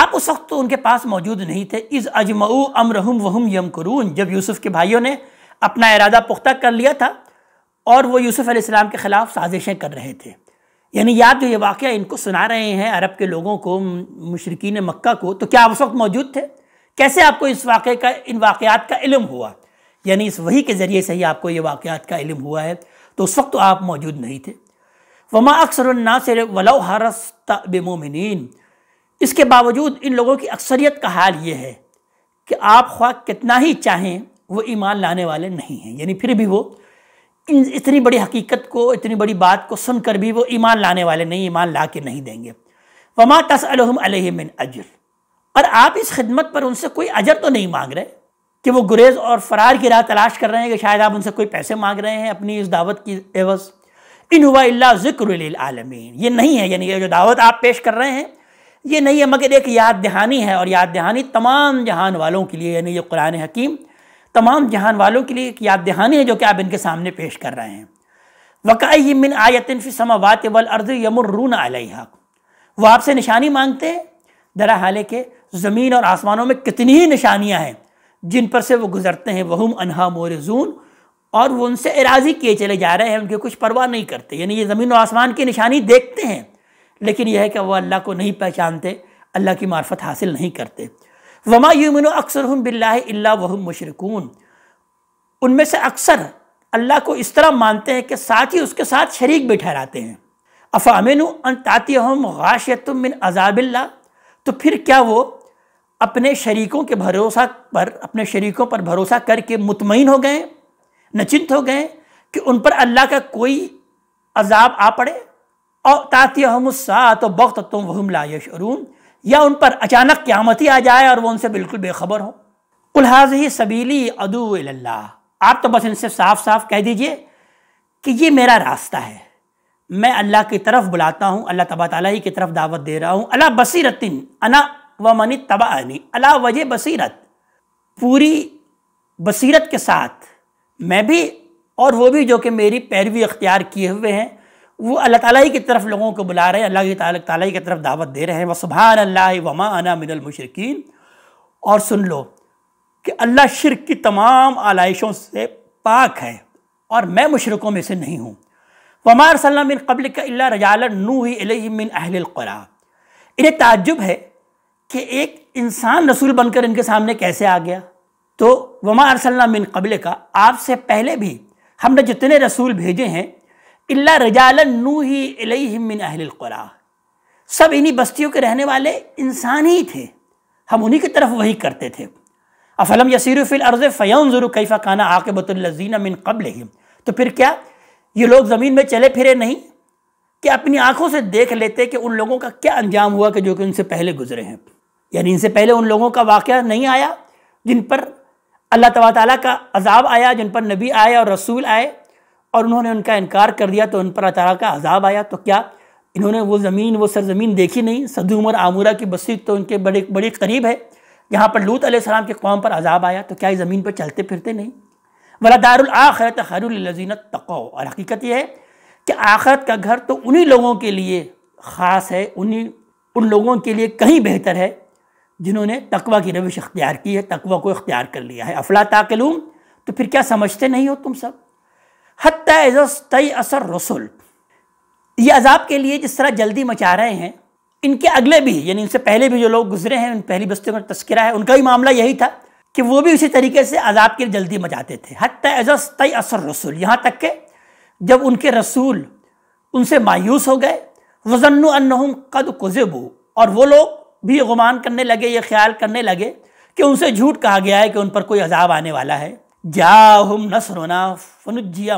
آپ اس وقت تو ان کے پاس موجود نہیں تھے از اجمعو امرہم وہم وحم یم جب یوسف کے بھائیوں نے اپنا ارادہ پختہ کر لیا تھا اور وہ یوسف علیہ السلام کے خلاف سازشیں کر رہے تھے یعنی یاد جو یہ واقعہ ان کو سنا رہے ہیں عرب کے لوگوں کو مشرقین مکہ کو تو کیا اس وقت موجود تھے کیسے آپ کو اس واقعے کا ان واقعات کا علم ہوا یعنی اس وہی کے ذریعے سے ہی آپ کو یہ واقعات کا علم ہوا ہے تو اس وقت تو آپ موجود نہیں تھے وما اکثر الناس ولو حرست بمومنین اس کے باوجود ان لوگوں کی اکثریت کا حال یہ ہے کہ آپ خواہ کتنا ہی چاہیں وہ ایمان لانے والے نہیں ہیں یعنی پھر بھی وہ اتنی بڑی حقیقت کو اتنی بڑی بات کو سن کر بھی وہ ایمان لانے والے نہیں ایمان لا کے نہیں دیں گے وما علیہ من اجر اور آپ اس خدمت پر ان سے کوئی اجر تو نہیں مانگ رہے کہ وہ گریز اور فرار کی راہ تلاش کر رہے ہیں کہ شاید آپ ان سے کوئی پیسے مانگ رہے ہیں اپنی اس دعوت کی عوض ان ہوا اللہ ذکر للعالمین یہ نہیں ہے یعنی یہ جو دعوت آپ پیش کر رہے ہیں یہ نہیں ہے مگر ایک یاد دہانی ہے اور یاد دہانی تمام جہان والوں کے لیے یعنی یہ قرآن حکیم تمام جہان والوں کے لیے ایک یاد دہانی ہے جو کہ آپ ان کے سامنے پیش کر رہے ہیں وقائی من آیتن فی سماوات والارض یمرون علیہ وہ آپ سے نشانی مانگتے درا حالے کہ زمین اور آسمانوں میں کتنی ہی نشانیاں ہیں جن پر سے وہ گزرتے ہیں وہم انہا مورزون اور وہ ان سے اراضی کیے چلے جا رہے ہیں ان کی کچھ پرواہ نہیں کرتے یعنی یہ زمین و آسمان کی نشانی دیکھتے ہیں لیکن یہ ہے کہ وہ اللہ کو نہیں پہچانتے اللہ کی معرفت حاصل نہیں کرتے وما یومن و اکثر ہم بلّہ اللہ وحم مشرکون ان میں سے اکثر اللہ کو اس طرح مانتے ہیں کہ ساتھ ہی اس کے ساتھ شریک بھی ٹھہراتے ہیں افامن ان غاشیت من عذاب اللہ تو پھر کیا وہ اپنے شریکوں کے بھروسہ پر اپنے شریکوں پر بھروسہ کر کے مطمئن ہو گئے نچنت ہو گئے کہ ان پر اللہ کا کوئی عذاب آ پڑے اور تاطیہ وہم لا یشعرون یا ان پر اچانک قیامتی آ جائے اور وہ ان سے بالکل بے خبر ہو الحاظ ہی سبیلی ادو اللہ آپ تو بس ان سے صاف صاف کہہ دیجئے کہ یہ میرا راستہ ہے میں اللہ کی طرف بلاتا ہوں اللہ تبا تعالیٰ ہی کی طرف دعوت دے رہا ہوں اللہ بصیرتن انا و منی طبا نی الج بصیرت پوری بصیرت کے ساتھ میں بھی اور وہ بھی جو کہ میری پیروی اختیار کیے ہوئے ہیں وہ اللہ تعالیٰ کی طرف لوگوں کو بلا رہے ہیں اللہ تعالیٰ تعالیٰ کی طرف دعوت دے رہے ہیں وَسُبْحَانَ سبحان وَمَا وما مِنَ الْمُشْرِقِينَ المشرقین اور سن لو کہ اللہ شرک کی تمام آلائشوں سے پاک ہے اور میں مشرقوں میں سے نہیں ہوں وَمَا رَسَلَّا قبل قَبْلِكَ اللہ رجال نُوحِ إِلَيْهِ مِنْ اہل الْقُرَى انہیں تعجب ہے کہ ایک انسان رسول بن کر ان کے سامنے کیسے آ گیا تو وما ارسلنا من قبل کا آپ سے پہلے بھی ہم نے جتنے رسول بھیجے ہیں اللہ رجال نوحی علیہ من اہل القرا سب انہی بستیوں کے رہنے والے انسان ہی تھے ہم انہی کی طرف وہی کرتے تھے افلم یسیر الارض فیوم ضرور کانا عاقبت آقبۃ من قبل تو پھر کیا یہ لوگ زمین میں چلے پھرے نہیں کہ اپنی آنکھوں سے دیکھ لیتے کہ ان لوگوں کا کیا انجام ہوا کہ جو کہ ان سے پہلے گزرے ہیں یعنی ان سے پہلے ان لوگوں کا واقعہ نہیں آیا جن پر اللہ تعالیٰ تعالیٰ کا عذاب آیا جن پر نبی آئے اور رسول آئے اور انہوں نے ان کا انکار کر دیا تو ان پر اللہ تعالیٰ کا عذاب آیا تو کیا انہوں نے وہ زمین وہ سرزمین دیکھی نہیں اور آمورہ کی بستی تو ان کے بڑے بڑی قریب ہے جہاں پر لوت علیہ السلام کے قوم پر عذاب آیا تو کیا یہ زمین پہ چلتے پھرتے نہیں الآخرت خیر حیراللزینت تقو اور حقیقت یہ ہے کہ آخرت کا گھر تو انہی لوگوں کے لیے خاص ہے انہی ان لوگوں کے لیے کہیں بہتر ہے جنہوں نے تقوی کی روش اختیار کی ہے تقوی کو اختیار کر لیا ہے افلا تاقلوم تو پھر کیا سمجھتے نہیں ہو تم سب حتی عز اثر رسول یہ عذاب کے لیے جس طرح جلدی مچا رہے ہیں ان کے اگلے بھی یعنی ان سے پہلے بھی جو لوگ گزرے ہیں ان پہلی بستیوں کا تذکرہ ہے ان کا بھی معاملہ یہی تھا کہ وہ بھی اسی طریقے سے عذاب کے لیے جلدی مچاتے تھے حتی عز و تی رسول یہاں تک کہ جب ان کے رسول ان سے مایوس ہو گئے وزن النحم قد قزب اور وہ لوگ بھی یہ غمان کرنے لگے یہ خیال کرنے لگے کہ ان سے جھوٹ کہا گیا ہے کہ ان پر کوئی عذاب آنے والا ہے جا سونا فنجیا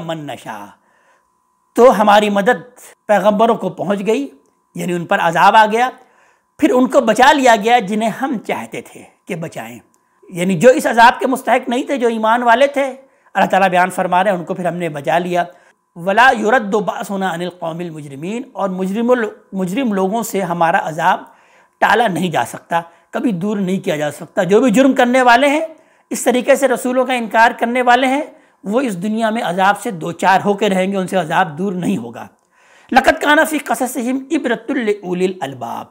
تو ہماری مدد پیغمبروں کو پہنچ گئی یعنی ان پر عذاب آ گیا پھر ان کو بچا لیا گیا جنہیں ہم چاہتے تھے کہ بچائیں یعنی جو اس عذاب کے مستحق نہیں تھے جو ایمان والے تھے اللہ تعالیٰ بیان فرما رہے ہیں ان کو پھر ہم نے بچا لیا ولا باس ہونا انل قومل المجرمین اور مجرم مجرم لوگوں سے ہمارا عذاب ٹالا نہیں جا سکتا کبھی دور نہیں کیا جا سکتا جو بھی جرم کرنے والے ہیں اس طریقے سے رسولوں کا انکار کرنے والے ہیں وہ اس دنیا میں عذاب سے دو چار ہو کے رہیں گے ان سے عذاب دور نہیں ہوگا لقت کانہ فی قصصہم عبرت الباب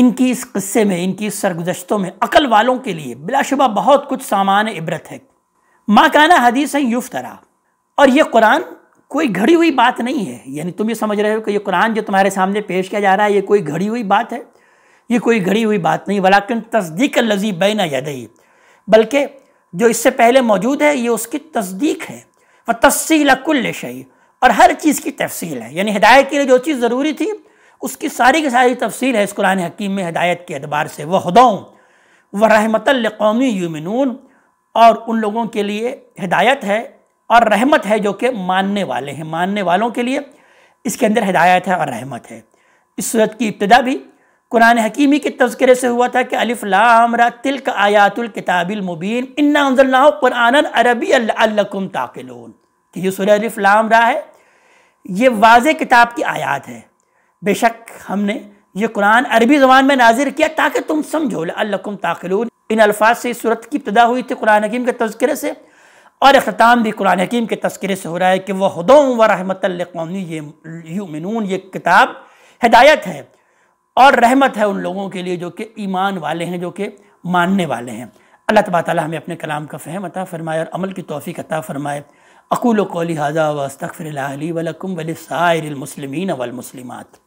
ان کی اس قصے میں ان کی اس سرگزشتوں میں عقل والوں کے لیے بلا شبہ بہت کچھ سامان عبرت ہے ماں کانا حدیث یفترا اور یہ قرآن کوئی گھڑی ہوئی بات نہیں ہے یعنی تم یہ سمجھ رہے ہو کہ یہ قرآن جو تمہارے سامنے پیش کیا جا رہا ہے یہ کوئی گھڑی ہوئی بات ہے یہ کوئی گھڑی ہوئی بات نہیں ولاکن تصدیق اللذی بین یہ بلکہ جو اس سے پہلے موجود ہے یہ اس کی تصدیق ہے وہ كُلِّ کل اور ہر چیز کی تفصیل ہے یعنی ہدایت کے لیے جو چیز ضروری تھی اس کی ساری کی ساری تفصیل ہے اس قرآن حکیم میں ہدایت کے اعتبار سے وہ ہداؤں وہ رحمت القومی اور ان لوگوں کے لیے ہدایت ہے اور رحمت ہے جو کہ ماننے والے ہیں ماننے والوں کے لیے اس کے اندر ہدایت ہے اور رحمت ہے اس صورت کی ابتدا بھی قرآن حکیمی کے تذکرے سے ہوا تھا کہ الف لام را تلک آیات الکتاب المبین انا انزلنا ہو قرآن عربی تعقلون کہ یہ سورہ الف لام را ہے یہ واضح کتاب کی آیات ہے بے شک ہم نے یہ قرآن عربی زبان میں نازر کیا تاکہ تم سمجھو لعلکم تعقلون ان الفاظ سے صورت ابتدا ہوئی تھی قرآن حکیم کے تذکرے سے اور اختتام بھی قرآن حکیم کے تذکرے سے ہو رہا ہے کہ وہ ہدوم و رحمۃ یہ یومنون یہ کتاب ہدایت ہے اور رحمت ہے ان لوگوں کے لیے جو کہ ایمان والے ہیں جو کہ ماننے والے ہیں اللہ تباہ تعالیٰ ہمیں اپنے کلام کا فہم عطا فرمائے اور عمل کی توفیق عطا فرمائے اقول و کولی حاضہ ولکم ولسائر المسلمین والمسلمات